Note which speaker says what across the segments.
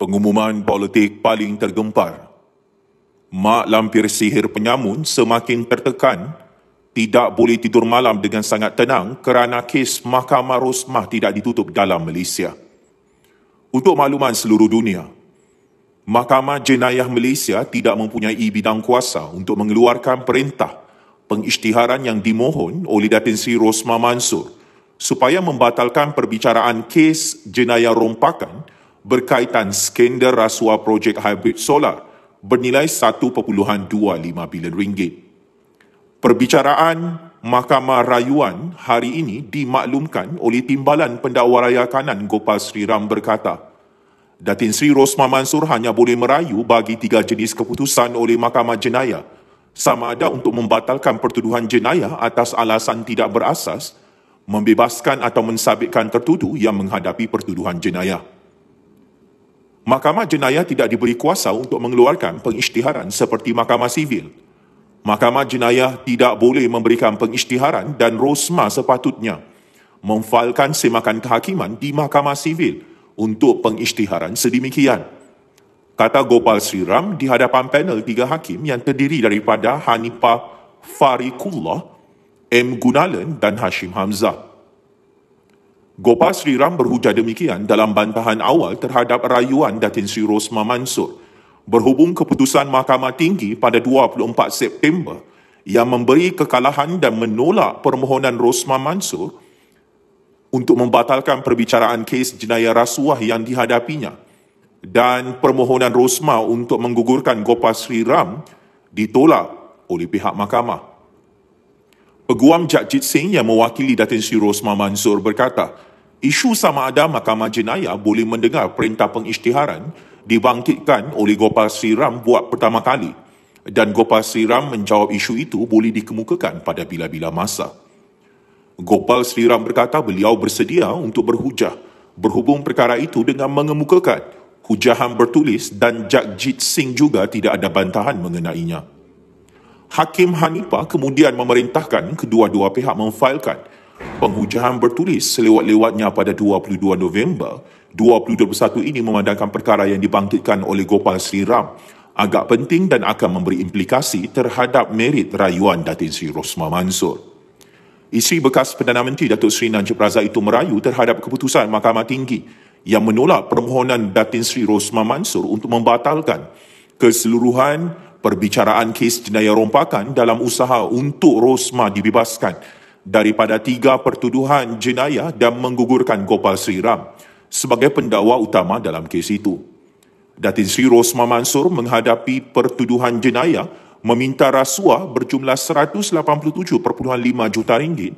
Speaker 1: pengumuman politik paling tergempar. Mak lampir sihir penyamun semakin tertekan, tidak boleh tidur malam dengan sangat tenang kerana kes Mahkamah Rosmah tidak ditutup dalam Malaysia. Untuk makluman seluruh dunia, Mahkamah Jenayah Malaysia tidak mempunyai bidang kuasa untuk mengeluarkan perintah pengisytiharan yang dimohon oleh Datin Sri Rosmah Mansur supaya membatalkan perbicaraan kes jenayah rompakan berkaitan skandal rasuah projek hybrid solar bernilai 1.25 bilion ringgit. Perbicaraan Mahkamah Rayuan hari ini dimaklumkan oleh Timbalan Pendakwa Raya Kanan Gopal Sri Ram berkata, Datin Sri Rosma Mansur hanya boleh merayu bagi tiga jenis keputusan oleh Mahkamah Jenayah, sama ada untuk membatalkan pertuduhan jenayah atas alasan tidak berasas, membebaskan atau mensabitkan tertuduh yang menghadapi pertuduhan jenayah. Mahkamah jenayah tidak diberi kuasa untuk mengeluarkan pengisytiharan seperti mahkamah sivil. Mahkamah jenayah tidak boleh memberikan pengisytiharan dan rosma sepatutnya memfailkan semakan kehakiman di mahkamah sivil untuk pengisytiharan sedemikian. Kata Gopal Sriram di hadapan panel tiga hakim yang terdiri daripada Hanipa Farikullah, M. Gunalan dan Hashim Hamzah. Gopal Sri Ram berhujah demikian dalam bantahan awal terhadap rayuan Datin Sri Rosma Mansur berhubung keputusan Mahkamah Tinggi pada 24 September yang memberi kekalahan dan menolak permohonan Rosma Mansur untuk membatalkan perbicaraan kes jenayah rasuah yang dihadapinya dan permohonan Rosma untuk menggugurkan Gopal Sri Ram ditolak oleh pihak mahkamah. Peguam Jagjit Singh yang mewakili Datin Sri Rosma Mansur berkata, isu sama ada Mahkamah Jenayah boleh mendengar perintah pengisytiharan dibangkitkan oleh Gopal Siram buat pertama kali dan Gopal Siram menjawab isu itu boleh dikemukakan pada bila-bila masa. Gopal Siram berkata beliau bersedia untuk berhujah berhubung perkara itu dengan mengemukakan hujahan bertulis dan Jagjit Singh juga tidak ada bantahan mengenainya. Hakim Hanipa kemudian memerintahkan kedua-dua pihak memfailkan Penghujahan bertulis selewat-lewatnya pada 22 November 2021 ini memandangkan perkara yang dibangkitkan oleh Gopal Sri Ram agak penting dan akan memberi implikasi terhadap merit rayuan Datin Sri Rosma Mansur. Isteri bekas Perdana Menteri Datuk Seri Najib Razak itu merayu terhadap keputusan Mahkamah Tinggi yang menolak permohonan Datin Sri Rosma Mansur untuk membatalkan keseluruhan perbicaraan kes jenayah rompakan dalam usaha untuk Rosma dibebaskan daripada tiga pertuduhan jenayah dan menggugurkan Gopal Sri Ram sebagai pendakwa utama dalam kes itu. Datin Sri Rosma Mansur menghadapi pertuduhan jenayah meminta rasuah berjumlah 187.5 juta ringgit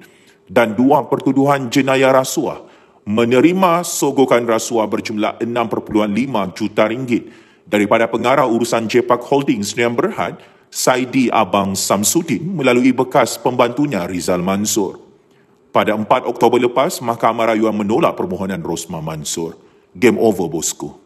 Speaker 1: dan dua pertuduhan jenayah rasuah menerima sogokan rasuah berjumlah 6.5 juta ringgit daripada pengarah urusan Jepak Holdings yang berhad Saidi Abang Samsudin melalui bekas pembantunya Rizal Mansur. Pada 4 Oktober lepas, Mahkamah Rayuan menolak permohonan Rosma Mansur. Game over bosku.